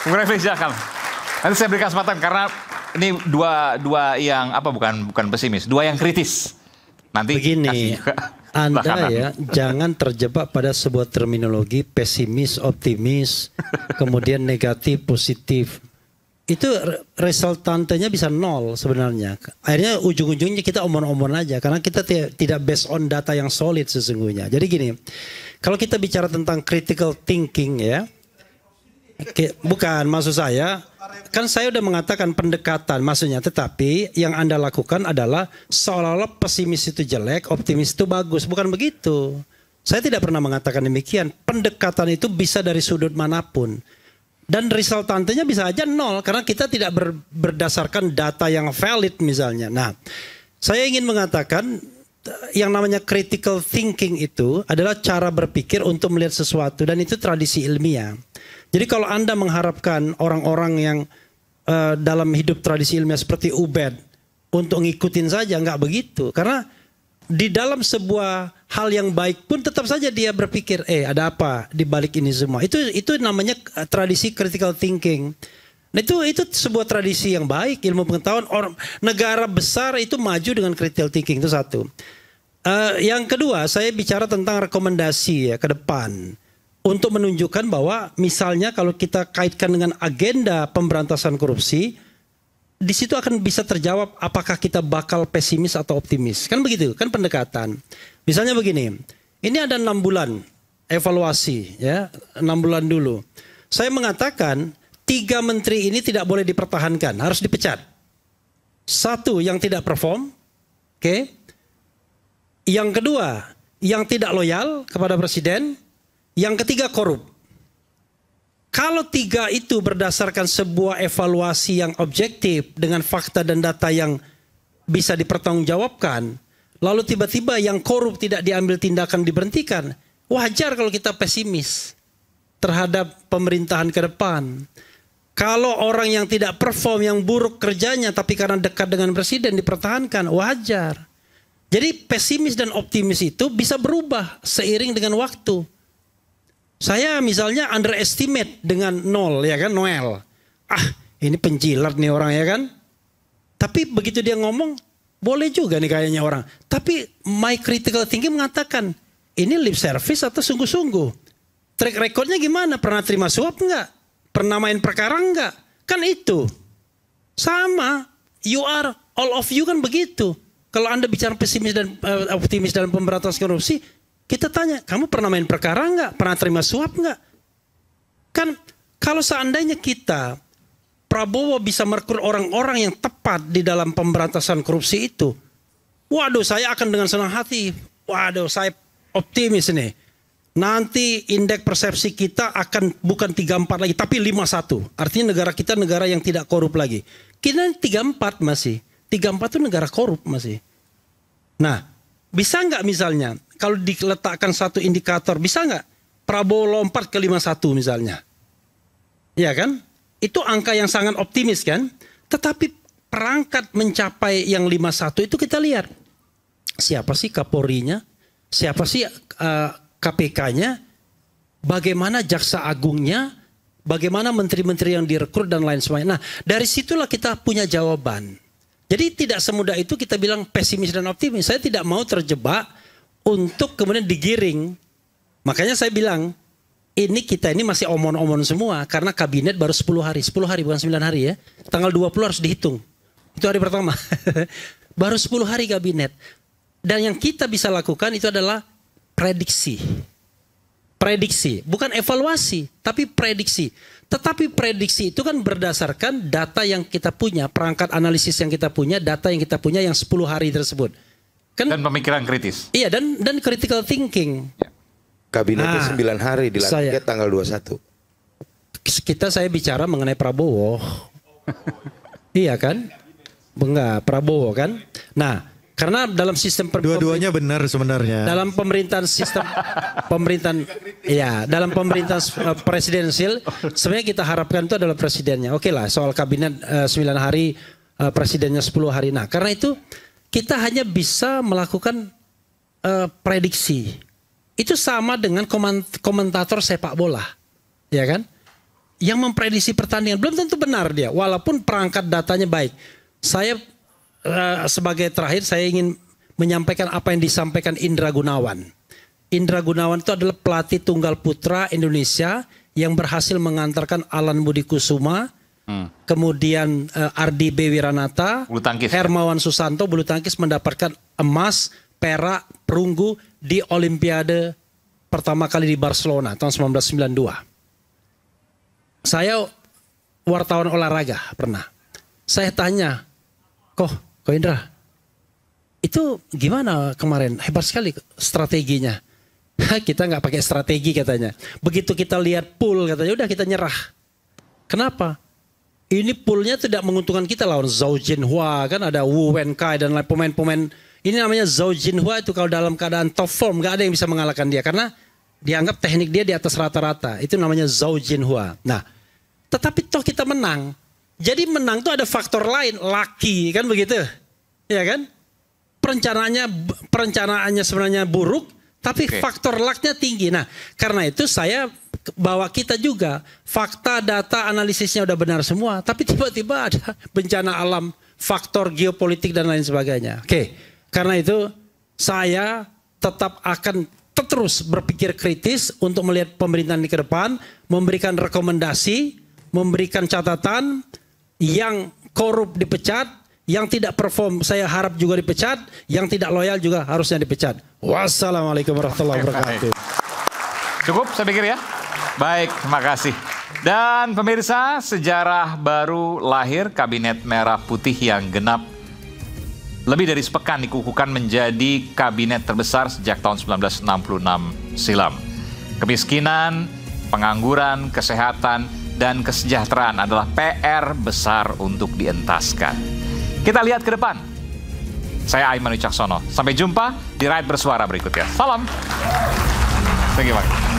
Bung Refli silakan. Nanti saya berikan kesempatan karena ini dua dua yang apa bukan bukan pesimis, dua yang kritis. Nanti begini. Anda bahanan. ya jangan terjebak pada sebuah terminologi pesimis, optimis, kemudian negatif, positif. Itu resultantenya bisa nol sebenarnya. Akhirnya ujung-ujungnya kita omong omong aja karena kita tidak based on data yang solid sesungguhnya. Jadi gini, kalau kita bicara tentang critical thinking ya, Oke, bukan maksud saya kan saya sudah mengatakan pendekatan maksudnya tetapi yang anda lakukan adalah seolah-olah pesimis itu jelek optimis itu bagus bukan begitu saya tidak pernah mengatakan demikian pendekatan itu bisa dari sudut manapun dan resultantenya bisa aja nol karena kita tidak ber, berdasarkan data yang valid misalnya nah saya ingin mengatakan yang namanya critical thinking itu adalah cara berpikir untuk melihat sesuatu dan itu tradisi ilmiah jadi kalau Anda mengharapkan orang-orang yang uh, dalam hidup tradisi ilmiah seperti Ubed untuk ngikutin saja nggak begitu karena di dalam sebuah hal yang baik pun tetap saja dia berpikir eh ada apa di balik ini semua. Itu itu namanya eh, tradisi critical thinking. Nah itu itu sebuah tradisi yang baik ilmu pengetahuan orang negara besar itu maju dengan critical thinking itu satu. Uh, yang kedua saya bicara tentang rekomendasi ya ke depan untuk menunjukkan bahwa misalnya kalau kita kaitkan dengan agenda pemberantasan korupsi di situ akan bisa terjawab apakah kita bakal pesimis atau optimis kan begitu kan pendekatan misalnya begini ini ada enam bulan evaluasi ya enam bulan dulu saya mengatakan tiga menteri ini tidak boleh dipertahankan harus dipecat satu yang tidak perform oke okay. yang kedua yang tidak loyal kepada presiden yang ketiga korup. Kalau tiga itu berdasarkan sebuah evaluasi yang objektif dengan fakta dan data yang bisa dipertanggungjawabkan, lalu tiba-tiba yang korup tidak diambil tindakan diberhentikan, wajar kalau kita pesimis terhadap pemerintahan ke depan. Kalau orang yang tidak perform, yang buruk kerjanya, tapi karena dekat dengan presiden dipertahankan, wajar. Jadi pesimis dan optimis itu bisa berubah seiring dengan waktu. Saya misalnya underestimate dengan nol ya kan Noel. Ah ini penjilat nih orang ya kan. Tapi begitu dia ngomong boleh juga nih kayaknya orang. Tapi my critical thinking mengatakan ini lip service atau sungguh-sungguh. Track recordnya gimana? Pernah terima suap enggak? Pernah main perkara enggak? Kan itu. Sama. You are, all of you kan begitu. Kalau Anda bicara pesimis dan uh, optimis dalam pemberantasan korupsi, kita tanya, kamu pernah main perkara nggak? Pernah terima suap nggak? Kan kalau seandainya kita Prabowo bisa merekrut orang-orang yang tepat di dalam pemberantasan korupsi itu, waduh saya akan dengan senang hati, waduh saya optimis nih. Nanti indeks persepsi kita akan bukan 34 lagi, tapi 51. Artinya negara kita negara yang tidak korup lagi. Kita 34 masih. 34 itu negara korup masih. Nah, bisa nggak misalnya kalau diletakkan satu indikator bisa nggak Prabowo lompat ke 51 misalnya? Ya kan? Itu angka yang sangat optimis kan? Tetapi perangkat mencapai yang 51 itu kita lihat. Siapa sih Kapolri nya, Siapa sih uh, eh, KPK-nya? Bagaimana jaksa agungnya? Bagaimana menteri-menteri yang direkrut dan lain sebagainya. Nah, dari situlah kita punya jawaban. Jadi tidak semudah itu kita bilang pesimis dan optimis. Saya tidak mau terjebak untuk kemudian digiring. Makanya saya bilang ini kita ini masih omon-omon semua karena kabinet baru 10 hari. 10 hari bukan 9 hari ya. Tanggal 20 harus dihitung. Itu hari pertama. baru 10 hari kabinet. Dan yang kita bisa lakukan itu adalah prediksi. Prediksi, bukan evaluasi, tapi prediksi. Tetapi prediksi itu kan berdasarkan data yang kita punya, perangkat analisis yang kita punya, data yang kita punya yang 10 hari tersebut. Kan, dan pemikiran kritis. Iya dan dan critical thinking. Ya. Kabinetnya nah, 9 hari dilantik tanggal 21. Kita saya bicara mengenai Prabowo. iya kan? Enggak, Prabowo kan? Nah, karena dalam sistem dua-duanya benar sebenarnya. Dalam pemerintahan sistem pemerintahan ya, dalam pemerintahan eh, presidensil sebenarnya kita harapkan itu adalah presidennya. Oke okay lah, soal kabinet uh, eh, 9 hari, uh, presidennya 10 hari. Nah, karena itu kita hanya bisa melakukan uh, prediksi. Itu sama dengan komentator sepak bola, ya kan? Yang memprediksi pertandingan belum tentu benar dia, walaupun perangkat datanya baik. Saya uh, sebagai terakhir saya ingin menyampaikan apa yang disampaikan Indra Gunawan. Indra Gunawan itu adalah pelatih tunggal putra Indonesia yang berhasil mengantarkan Alan Budi Kusuma Hmm. Kemudian uh, eh, Ardi B Wiranata, tangkis. Hermawan Susanto bulu tangkis mendapatkan emas, perak, perunggu di Olimpiade pertama kali di Barcelona tahun 1992. Saya wartawan olahraga pernah. Saya tanya, "Kok, Ko Indra, itu gimana kemarin? Hebat sekali strateginya." kita nggak pakai strategi katanya. Begitu kita lihat pool katanya udah kita nyerah. Kenapa? ini poolnya tidak menguntungkan kita lawan Zhao Jinhua kan ada Wu Wenkai dan lain pemain-pemain ini namanya Zhao Jinhua itu kalau dalam keadaan top form gak ada yang bisa mengalahkan dia karena dianggap teknik dia di atas rata-rata itu namanya Zhao Jinhua. Nah tetapi toh kita menang jadi menang tuh ada faktor lain laki kan begitu ya kan perencanaannya perencanaannya sebenarnya buruk tapi okay. faktor lucknya tinggi. Nah karena itu saya bahwa kita juga fakta, data, analisisnya udah benar semua, tapi tiba-tiba ada bencana alam, faktor geopolitik dan lain sebagainya. Oke, karena itu saya tetap akan terus berpikir kritis untuk melihat pemerintahan di ke depan, memberikan rekomendasi, memberikan catatan yang korup dipecat, yang tidak perform saya harap juga dipecat, yang tidak loyal juga harusnya dipecat. Wassalamualaikum warahmatullahi wabarakatuh. Cukup saya pikir ya. Baik, terima kasih. Dan pemirsa, sejarah baru lahir Kabinet Merah Putih yang genap lebih dari sepekan dikukuhkan menjadi kabinet terbesar sejak tahun 1966 silam. Kemiskinan, pengangguran, kesehatan, dan kesejahteraan adalah PR besar untuk dientaskan. Kita lihat ke depan. Saya Aiman Wicaksono. Sampai jumpa di Ride Bersuara berikutnya. Salam. Terima kasih.